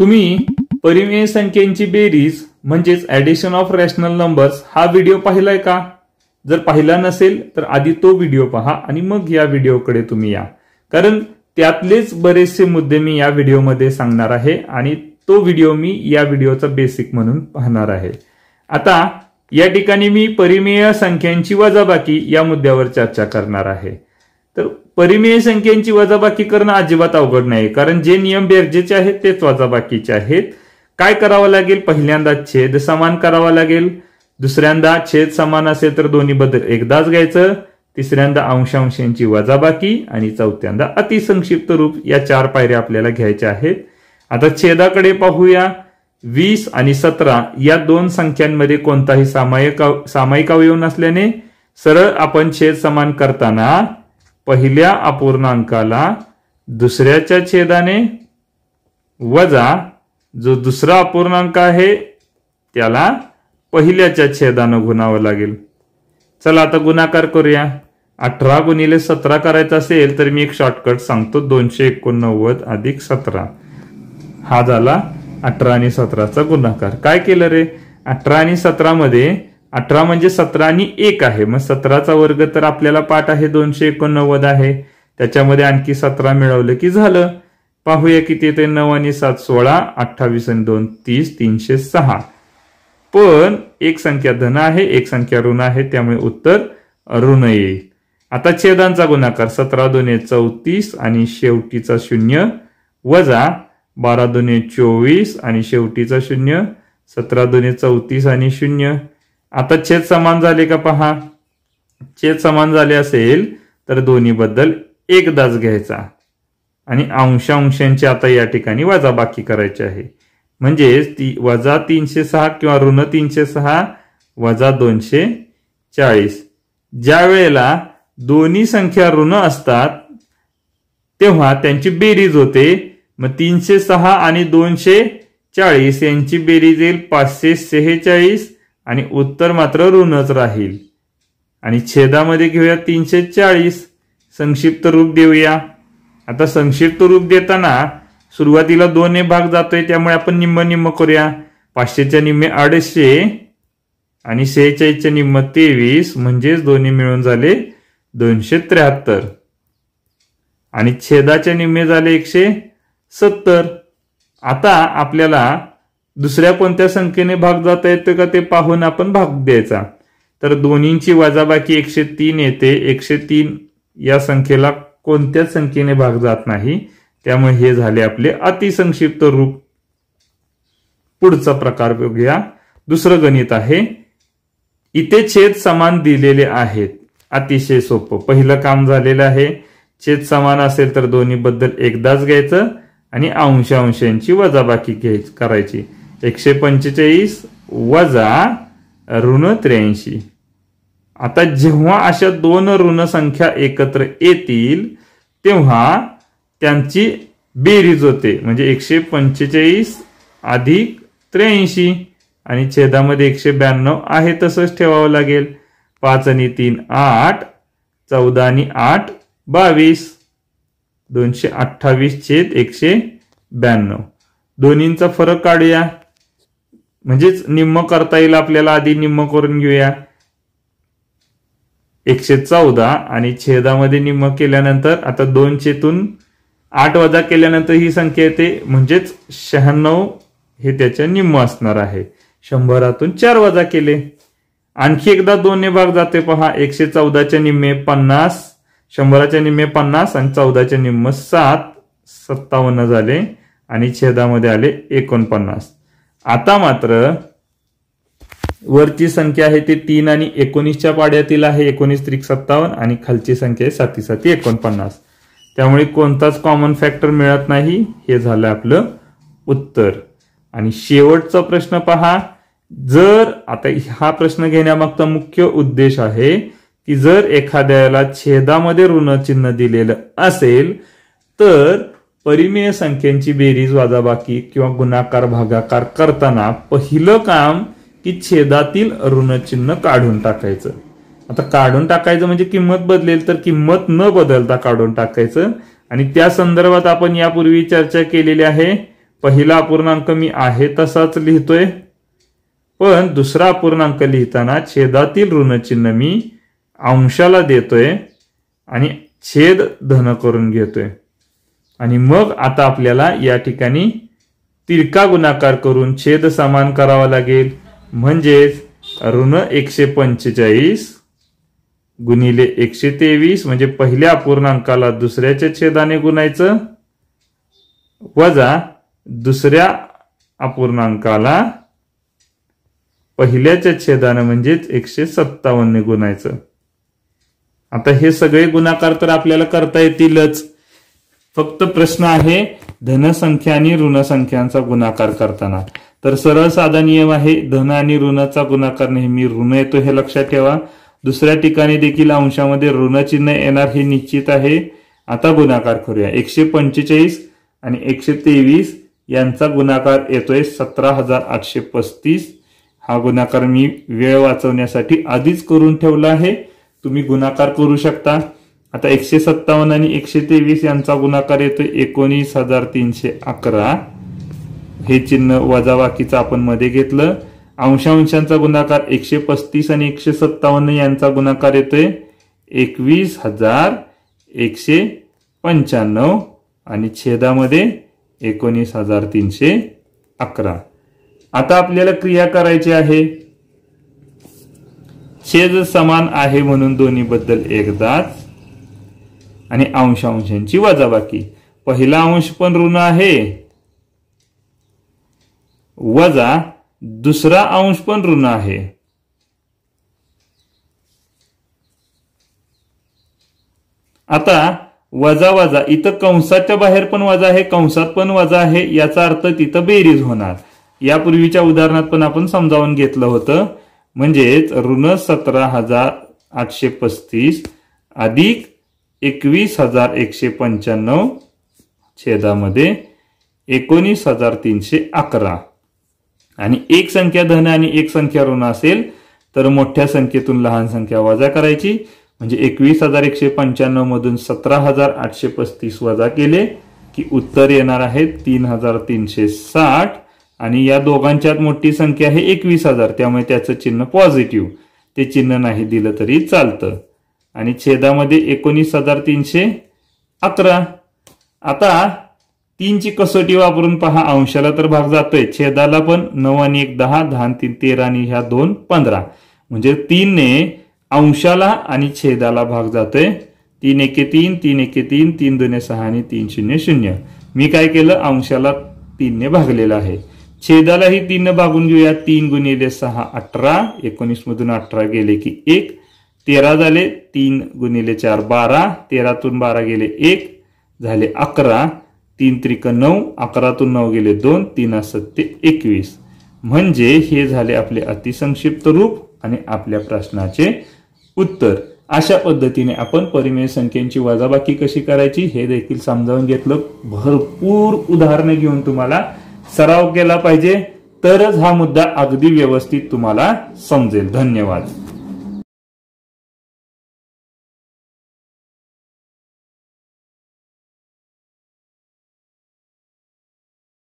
तुम्ही परिमेय संख्येची बेरीज म्हणजेच ऍडिशन ऑफ रॅशनल नंबर्स हा व्हिडिओ पाहिलाय का जर पाहिला नसेल तर आधी तो व्हिडिओ पहा आणि मग या व्हिडिओकडे तुम्ही या कारण त्यातलेच बरेचसे मुद्दे मी या व्हिडिओमध्ये सांगणार आहे आणि तो व्हिडिओ मी या व्हिडिओचा बेसिक म्हणून पाहणार आहे आता या ठिकाणी मी परिमेय संख्यांची वजाबाकी या मुद्द्यावर चर्चा करणार आहे तर परिमेय संख्यांची वजाबाकी करणं अजिबात अवघड नाही कारण जे नियम बेरजेचे आहेत तेच वजाबाकीचे आहेत काय करावं लागेल पहिल्यांदा छेद समान करावा लागेल दुसऱ्यांदा छेद समान असेल तर दोन्ही बदल एकदाच घ्यायचं तिसऱ्यांदा अंशांशांची वजाबाकी आणि चौथ्यांदा अतिसंक्षिप्त रूप या चार पायऱ्या आपल्याला घ्यायच्या आहेत आता छेदाकडे पाहूया वीस आणि सतरा या दोन संख्यांमध्ये कोणताही सामायिक सामायिक अवयव नसल्याने सरळ आपण छेद समान करताना पहिल्या अपूर्णांकाला दुसऱ्याच्या छेदाने वजा जो दुसरा अपूर्णांक आहे त्याला पहिल्याच्या छेदानं गुणावं लागेल चला आता गुणाकार करूया अठरा गुणिले सतरा करायचं असेल तर मी एक शॉर्टकट सांगतो दोनशे एकोणनव्वद अधिक सतरा हा झाला अठरा आणि सतराचा गुणाकार काय केलं रे अठरा आणि सतरामध्ये अठरा म्हणजे सतरा आणि एक आहे मग सतराचा वर्ग तर आपल्याला पाठ आहे दोनशे एकोणनव्वद आहे त्याच्यामध्ये आणखी सतरा मिळवलं की झालं पाहूया किती ते नऊ आणि सात सोळा अठ्ठावीस आणि दोन तीस तीनशे सहा पण एक संख्या धन आहे एक संख्या ऋण आहे त्यामुळे उत्तर ऋण येईल आता छेदांचा गुणाकार सतरा दोन्ही चौतीस आणि शेवटीचा शून्य वजा बारा दोन्ही चोवीस आणि शेवटीचा शून्य सतरा दोन्ही चौतीस आणि शून्य आता छेद समान झाले का पहा छेद समान झाले असेल तर दोन्ही बद्दल एकदाच घ्यायचा आणि अंशांशांची आता या ठिकाणी वजा बाकी करायची आहे म्हणजेच ती वजा तीनशे सहा किंवा ऋण तीनशे सहा वजा दोनशे चाळीस ज्या वेळेला दोन्ही संख्या ऋण असतात तेव्हा त्यांची बेरीज होते मग तीनशे सहा आणि दोनशे चाळीस यांची बेरीज येईल पाचशे सेहेचाळीस आणि उत्तर मात्र ऋणच राहील आणि छेदामध्ये घेऊया तीनशे चाळीस संक्षिप्त रूप देऊया आता संक्षिप्त रूप देताना सुरुवातीला दोन भाग जातोय त्यामुळे आपण निम्म निम्म करूया पाचशेच्या निम्मे अडीचशे आणि सेहेचाळीसच्या निम्म तेवीस म्हणजेच दोन्ही मिळून झाले दोनशे त्र्याहत्तर आणि छेदाच्या निम्मे झाले एकशे सत्तर आता आपल्याला दुसऱ्या कोणत्या संख्येने भाग जाता येतो का ते पाहून आपण भाग द्यायचा तर दोन्हींची वजाबाकी एकशे तीन येते एकशे तीन या संख्येला कोणत्याच संख्येने भाग जात नाही त्यामुळे हे झाले आपले अतिसंक्षिप्त रूप पुढचा प्रकार बघूया दुसरं गणित आहे इथे छेद समान दिलेले आहेत अतिशय सोपं पहिलं काम झालेलं आहे छेद समान असेल तर दोन्ही बद्दल एकदाच घ्यायचं आणि अंश अंशांची वजाबाकी घ्यायची करायची एकशे पंचेचाळीस वजा ऋण त्र्याऐंशी आता जेव्हा अशा दोन ऋणसंख्या एकत्र येतील तेव्हा त्यांची बेरीज होते म्हणजे एकशे पंचेचाळीस अधिक त्र्याऐंशी आणि छेदामध्ये एकशे ब्याण्णव आहे तसंच ठेवावं लागेल पाच आणि तीन आठ चौदा आणि आठ बावीस दोनशे अठ्ठावीस छेद एकशे ब्याण्णव दोन्हींचा फरक काढूया म्हणजेच निम्म करता येईल आपल्याला आधी निम्म करून घेऊया एकशे चौदा आणि छेदामध्ये निम्म केल्यानंतर आता दोनशेतून आठ वजा केल्यानंतर ही संख्या येते म्हणजेच शहाण्णव हे त्याच्या निम्म असणार आहे शंभरातून चार वजा केले आणखी एकदा ने भाग जाते पहा एकशे चौदाच्या निम्मे पन्नास शंभराच्या निम्मे पन्नास आणि चौदाच्या निम्म सात सत्तावन्न झाले आणि छेदामध्ये आले एकोणपन्नास आता मात्र वरची संख्या आहे ती तीन आणि एकोणीसच्या पाड्यातील आहे एकोणीस त्रिक सत्तावन्न आणि खालची संख्या आहे साती साती एकोणपन्नास त्यामुळे कोणताच कॉमन फॅक्टर मिळत नाही हे झालं आपलं उत्तर आणि शेवटचा प्रश्न पहा जर आता हा प्रश्न घेण्यामागचा मुख्य उद्देश आहे की जर एखाद्याला छेदामध्ये ऋण चिन्ह दिलेलं असेल तर परिमेय संख्यांची बेरीज वाजाबाकी किंवा गुणाकार भागाकार करताना पहिलं काम की छेदातील ऋणचिन्ह काढून टाकायचं आता काढून टाकायचं म्हणजे किंमत बदलेल तर किंमत न बदलता काढून टाकायचं आणि त्या संदर्भात आपण यापूर्वी चर्चा केलेली आहे पहिला अपूर्णांक मी आहे तसाच लिहितोय पण दुसरा अपूर्णांक लिहिताना छेदातील ऋणचिन्ह मी अंशाला देतोय आणि छेद धन करून घेतोय आणि मग आता आपल्याला या ठिकाणी तिरका गुणाकार करून छेद समान करावा लागेल म्हणजेच ऋण एकशे पंचेचाळीस गुणिले एकशे तेवीस म्हणजे पहिल्या पूर्णांकाला दुसऱ्याच्या छेदाने गुणायचं वजा दुसऱ्या अपूर्णांकाला पहिल्याच्या छेदानं म्हणजेच एकशे सत्तावन्न गुणायचं आता हे सगळे गुणाकार तर आपल्याला करता येतीलच फक्त प्रश्न आहे धनसंख्या आणि ऋणसंख्यांचा गुणाकार करताना तर सरळ साधा नियम आहे धन आणि ऋणाचा गुणाकार नेहमी ऋण येतो हे लक्षात ठेवा दुसऱ्या ठिकाणी देखील अंशामध्ये ऋण चिन्ह येणार हे निश्चित आहे आता गुणाकार करूया एकशे पंचेचाळीस आणि एकशे तेवीस यांचा गुणाकार येतोय सतरा हजार आठशे पस्तीस हा गुणाकार मी वेळ वाचवण्यासाठी आधीच करून ठेवला आहे तुम्ही गुणाकार करू शकता आता एकशे सत्तावन्न आणि एकशे तेवीस यांचा गुणाकार येतो एकोणीस हजार तीनशे अकरा हे चिन्ह वजावाकीचं आपण मध्ये घेतलं अंशांशांचा गुणाकार एकशे पस्तीस आणि एकशे सत्तावन्न यांचा गुणाकार येतोय एकवीस हजार एकशे पंच्याण्णव आणि छेदामध्ये एकोणीस हजार तीनशे अकरा आता आपल्याला क्रिया करायची आहे छेद समान आहे म्हणून दोन्हीबद्दल एकदाच आणि अंश अंशांची वजाबाकी पहिला अंश पण ऋण आहे वजा दुसरा अंश पण ऋण आहे आता वजा वजा इथं कंसाच्या बाहेर पण वजा आहे कंसात पण वजा आहे याचा अर्थ तिथं बेरीज होणार यापूर्वीच्या उदाहरणात पण आपण समजावून घेतलं होतं म्हणजेच ऋण सतरा हजार आठशे पस्तीस अधिक एकवीस हजार एकशे पंच्याण्णव छेदामध्ये एकोणीस हजार तीनशे अकरा आणि एक संख्या धन आणि एक संख्या ऋण असेल तर मोठ्या संख्येतून लहान संख्या वजा करायची म्हणजे एकवीस हजार एकशे पंच्याण्णव मधून सतरा हजार आठशे पस्तीस वजा केले की उत्तर येणार आहे तीन हजार तीनशे साठ आणि या दोघांच्यात मोठी संख्या आहे एकवीस हजार त्यामुळे त्याचं चिन्ह पॉझिटिव्ह ते चिन्ह नाही दिलं तरी चालतं आणि छेदामध्ये एकोणीस हजार तीनशे अकरा आता तीनची कसोटी वापरून पहा अंशाला तर भाग जातोय छेदाला पण नऊ आणि एक दहा दहा तीन तेरा आणि ह्या दोन पंधरा म्हणजे तीनने अंशाला आणि छेदाला भाग जातोय तीन एके तीन तीन एके तीन तीन दोन्ही सहा आणि तीन शून्य शून्य मी काय केलं अंशाला तीनने भागलेलं आहे छेदालाही तीनने भागून घेऊया तीन गुणिले सहा अठरा एकोणीस मधून अठरा गेले की एक तेरा झाले तीन गुणिले चार बारा तेरातून बारा गेले एक झाले अकरा तीन त्रिक नऊ अकरातून नऊ गेले दोन तीन सत्ते एकवीस म्हणजे हे झाले आपले अतिसंक्षिप्त रूप आणि आपल्या प्रश्नाचे उत्तर अशा पद्धतीने आपण परिमेय संख्येची वजाबाकी कशी करायची हे देखील समजावून घेतलं भरपूर उदाहरणं घेऊन तुम्हाला सराव केला पाहिजे तरच हा मुद्दा अगदी व्यवस्थित तुम्हाला समजेल धन्यवाद